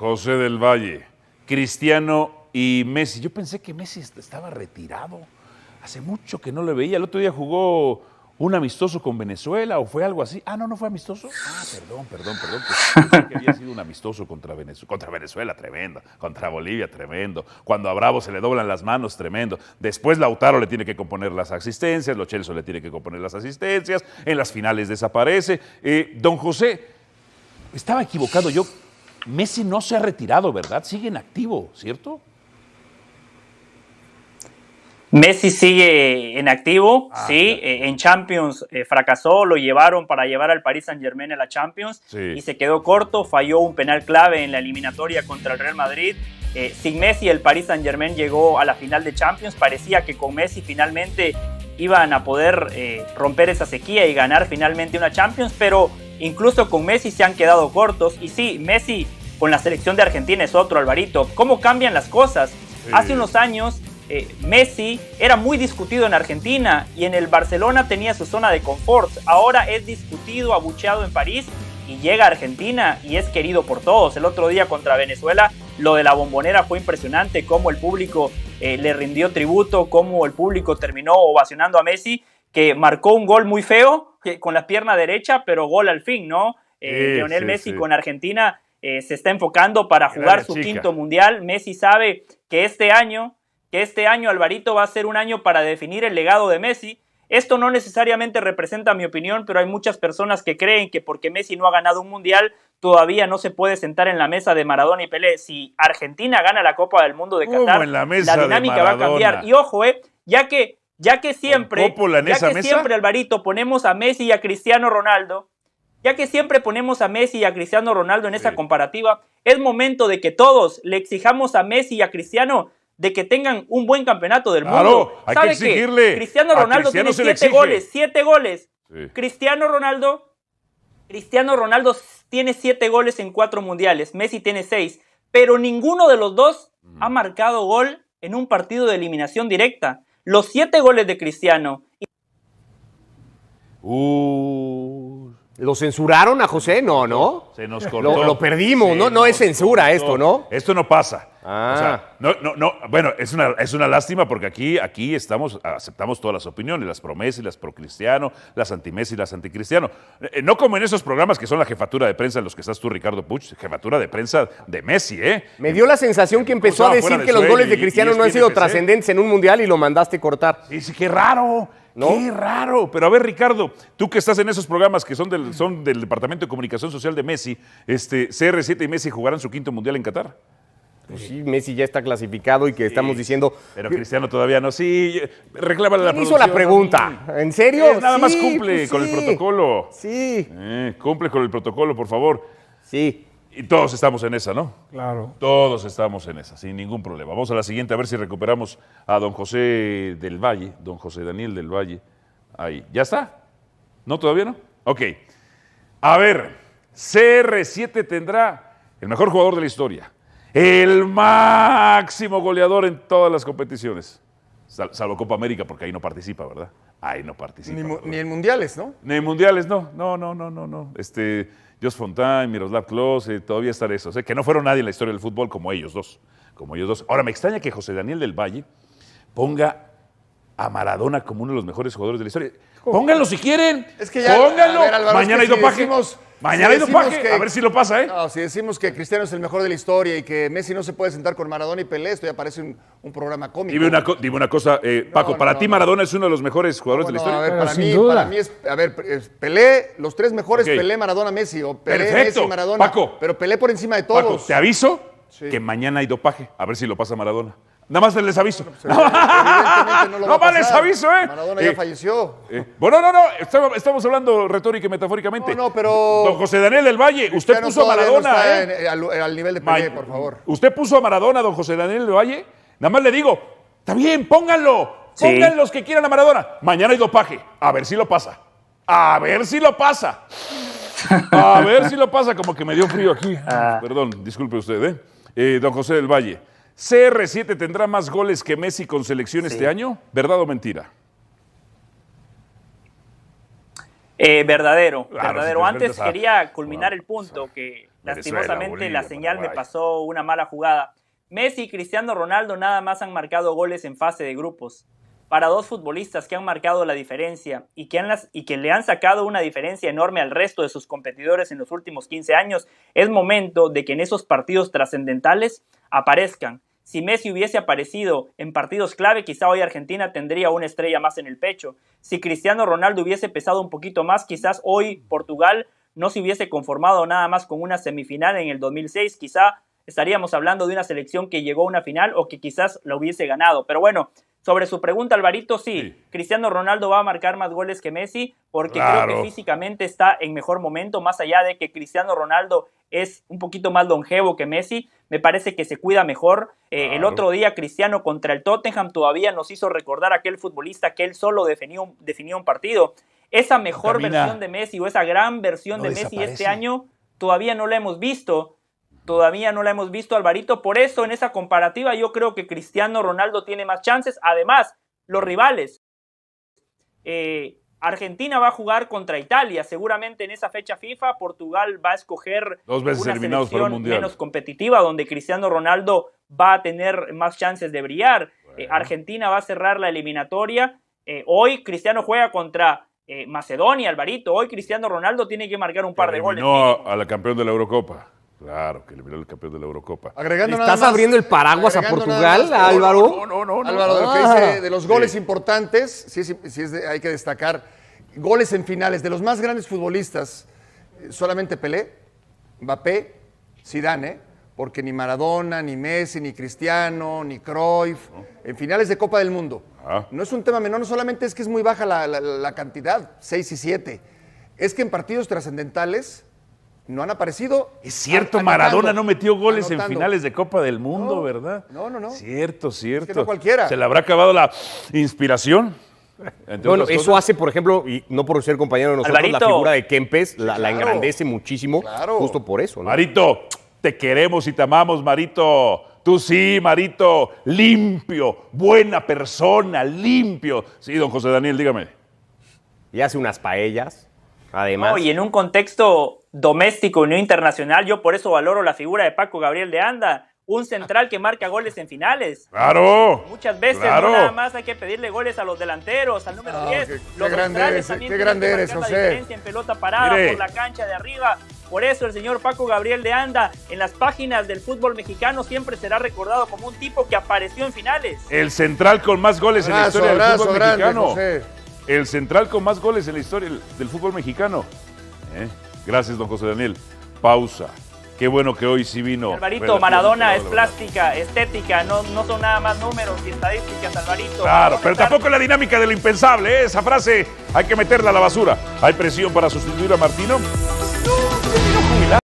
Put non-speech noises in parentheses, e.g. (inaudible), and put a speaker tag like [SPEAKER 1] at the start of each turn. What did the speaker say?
[SPEAKER 1] José del Valle, Cristiano y Messi. Yo pensé que Messi estaba retirado. Hace mucho que no le veía. El otro día jugó un amistoso con Venezuela o fue algo así. Ah, no, no fue amistoso. Ah, perdón, perdón, perdón. Pues, pensé que había sido un amistoso contra Venezuela, contra Venezuela, tremendo. Contra Bolivia, tremendo. Cuando a Bravo se le doblan las manos, tremendo. Después Lautaro le tiene que componer las asistencias, Lo Chelso le tiene que componer las asistencias. En las finales desaparece. Eh, don José, estaba equivocado yo Messi no se ha retirado, ¿verdad? Sigue en activo, ¿cierto?
[SPEAKER 2] Messi sigue en activo, ah, sí, eh, en Champions eh, fracasó, lo llevaron para llevar al Paris Saint Germain a la Champions y se quedó corto, falló un penal clave en la eliminatoria contra el Real Madrid. Eh, sin Messi el Paris Saint Germain llegó a la final de Champions, parecía que con Messi finalmente iban a poder eh, romper esa sequía y ganar finalmente una Champions, pero incluso con Messi se han quedado cortos. Y sí, Messi con la selección de Argentina es otro, Alvarito. ¿Cómo cambian las cosas? Hace unos años eh, Messi era muy discutido en Argentina y en el Barcelona tenía su zona de confort. Ahora es discutido, abucheado en París y llega a Argentina y es querido por todos. El otro día contra Venezuela, lo de la bombonera fue impresionante, cómo el público eh, le rindió tributo, como el público terminó ovacionando a Messi, que marcó un gol muy feo con la pierna derecha, pero gol al fin, ¿no? Eh, Lionel Messi con Argentina eh, se está enfocando para jugar su quinto mundial. Messi sabe que este año, que este año Alvarito va a ser un año para definir el legado de Messi. Esto no necesariamente representa mi opinión, pero hay muchas personas que creen que porque Messi no ha ganado un mundial, todavía no se puede sentar en la mesa de Maradona y Pelé. Si Argentina gana la Copa del Mundo de Qatar, la, dinámica va a cambiar. Y ojo, eh, ya que ya que siempre, ya que siempre Alvarito ponemos a Messi y a Cristiano Ronaldo, ya que siempre ponemos a Messi y a Cristiano Ronaldo en esa comparativa, es momento de que todos le exijamos a Messi y a Cristiano de que tengan un buen campeonato del mundo. Hay que Cristiano Ronaldo tiene siete goles, siete goles. Cristiano Ronaldo, Cristiano Ronaldo tiene siete goles en 4 mundiales, Messi tiene seis, pero ninguno de los dos ha marcado gol en un partido de eliminación directa. Los siete goles de Cristiano.
[SPEAKER 1] ¿Lo censuraron a José? No, ¿no? Se nos cortó. Lo, perdimos, ¿no? No es censura esto, ¿no? Esto no pasa. Ah. no, no, no. Bueno, es una, es una lástima porque aquí, aquí estamos, aceptamos todas las opiniones, las promesas y las Cristiano, las antimesas y las anticristiano. Eh, no como en esos programas que son la jefatura de prensa en los que estás tú, Ricardo Puch, jefatura de prensa de Messi, ¿eh? Me dio la sensación que empezó a decir que los goles de Cristiano no han sido trascendentes en un mundial y lo mandaste cortar. y qué raro. Qué raro. Pero a ver, Ricardo, tú que estás en esos programas que son del, son del Departamento de Comunicación Social de Messi, este, CR7 y Messi jugarán su quinto mundial en Qatar. Pues sí, Messi ya está clasificado y que estamos diciendo. Pero Cristiano todavía no. Sí, reclama la hizo la pregunta? ¿En serio? Eh, nada más cumple pues con el protocolo. Sí. Eh, cumple con el protocolo, por favor. Sí. Y todos estamos en esa, ¿no? Claro. Todos estamos en esa, sin ningún problema. Vamos a la siguiente a ver si recuperamos a don José del Valle, don José Daniel del Valle. Ahí. ¿Ya está? ¿No todavía no? Ok. A ver. CR7 tendrá el mejor jugador de la historia, el máximo goleador en todas las competiciones. Salvo Copa América, porque ahí no participa, ¿verdad? Ahí no participa. Ni, en mundiales, ¿no? Ni en mundiales, no. No, no, no, no, no. Este, Fontaine, Miroslav Klose, todavía estar esos, ¿eh? que no fueron nadie en la historia del fútbol como ellos dos. Como ellos dos. Ahora, me extraña que José Daniel del Valle ponga a Maradona como uno de los mejores jugadores de la historia. Pónganlo si quieren. Es que ya. Pónganlo. Mañana y hay Mañana hay dopaje, a ver si lo pasa, ¿eh? si decimos que Cristiano es el mejor de la historia y que Messi no se puede sentar con Maradona y Pelé, esto ya parece un, programa cómico. Dime una, cosa, eh, Paco, ¿para ti Maradona es uno de los mejores jugadores de la historia? A para, mí, para mí es, a ver, eh, Pelé, los tres mejores, Pelé, Maradona, Messi, Perfecto. Maradona. Paco. Pero Pelé por encima de todos. te aviso que mañana hay dopaje, a ver si lo pasa Maradona. Nada más les aviso. no, pues, (laughs) más les aviso, ¿eh? Maradona ya eh, falleció. Eh, bueno, no, no, estamos, hablando retórica y metafóricamente. No, no, pero. Don José Daniel del Valle, usted puso a Maradona. ¿eh? eh. al, nivel de Pelé, por favor. Usted puso a Maradona, don José Daniel del Valle. Nada más le digo, está bien, pónganlo. Pongan los que quieran a Maradona. Mañana hay dopaje. A ver si lo pasa. A ver si lo pasa. A ver si lo pasa. Como que me dio frío aquí. Ah. Perdón, disculpe usted, ¿eh? Don José del Valle. ¿CR7 tendrá más goles que Messi con selección este año? ¿Verdad o mentira? Eh, verdadero,
[SPEAKER 2] verdadero. Antes quería culminar el punto que lastimosamente la señal me pasó una mala jugada. Messi y Cristiano Ronaldo nada más han marcado goles en fase de grupos para dos futbolistas que han marcado la diferencia y que, le han sacado una diferencia enorme al resto de sus competidores en los últimos 15 años, es momento de que en esos partidos trascendentales aparezcan. Si Messi hubiese aparecido en partidos clave, quizá hoy Argentina tendría una estrella más en el pecho. Si Cristiano Ronaldo hubiese pesado un poquito más, quizás hoy Portugal no se hubiese conformado nada más con una semifinal en el 2006. Quizá estaríamos hablando de una selección que llegó a una final o que quizás la hubiese ganado. Pero bueno, sobre su pregunta, Alvarito, sí, Cristiano Ronaldo va a marcar más goles que Messi porque creo que físicamente está en mejor momento, más allá de que Cristiano Ronaldo es un poquito más longevo que Messi, me parece que se cuida mejor. Eh, el otro día Cristiano contra el Tottenham todavía nos hizo recordar a aquel futbolista que él solo definió, un partido. Esa mejor versión de Messi o esa gran versión de Messi este año todavía no la hemos visto Todavía no la hemos visto, Alvarito. Por eso, en esa comparativa, yo creo que Cristiano Ronaldo tiene más chances. Además, los rivales. Eh, Argentina va a jugar contra Italia, seguramente en esa fecha FIFA. Portugal va a escoger una selección menos competitiva, donde Cristiano Ronaldo va a tener más chances de brillar. Eh, Argentina va a cerrar la eliminatoria. Eh, hoy Cristiano juega contra Macedonia, Alvarito. Hoy Cristiano Ronaldo tiene que marcar un par de goles.
[SPEAKER 1] No, a la campeón de la Eurocopa. Claro, que eliminó el campeón de la Eurocopa. ¿Estás abriendo el paraguas a Portugal, Álvaro? No, no, no, Álvaro, ah. de los goles importantes, sí, es hay que destacar. Goles en finales, de los más grandes futbolistas, eh, solamente Pelé, Mbappé, Zidane, porque ni Maradona, ni Messi, ni Cristiano, ni Cruyff, en finales de Copa del Mundo. No es un tema menor, no solamente es que es muy baja la, la cantidad, 6 y 7, es que en partidos trascendentales no han aparecido. Es cierto, Maradona no metió goles en finales de Copa del Mundo, ¿verdad? No, no, no. Cierto, cierto. Es que cualquiera. Se le habrá acabado la inspiración. Bueno, eso hace, por ejemplo, y no por ser compañero de nosotros, la figura de Kempes la, engrandece muchísimo, justo por eso. ¿no? Marito, te queremos y te amamos, Marito. Tú sí, Marito, limpio, buena persona,
[SPEAKER 2] limpio. Sí, don José Daniel, dígame. Y hace unas paellas. Además. y en un contexto doméstico y no internacional, yo por eso valoro la figura de Paco Gabriel de Anda. Un central que marca goles en finales. ¡Claro! Muchas veces No nada más hay que pedirle goles a los delanteros, al número 10. Ah, los grandes qué grande eres, en pelota parada por la cancha de arriba. Por eso el señor Paco Gabriel de Anda en las páginas del fútbol mexicano siempre será recordado como un tipo que apareció en finales.
[SPEAKER 1] El central con más goles en la historia del fútbol mexicano. José el central con más goles en la historia del fútbol mexicano. ¿Eh? Gracias, don José Daniel. Pausa. Qué bueno que hoy sí vino. Alvarito, Maradona es
[SPEAKER 2] plástica, estética, no, no son nada más números y estadísticas, Alvarito. Claro, pero tampoco
[SPEAKER 1] tampoco la dinámica de lo impensable, ¿eh? esa frase hay que meterla a la basura. ¿Hay presión para sustituir a Martino?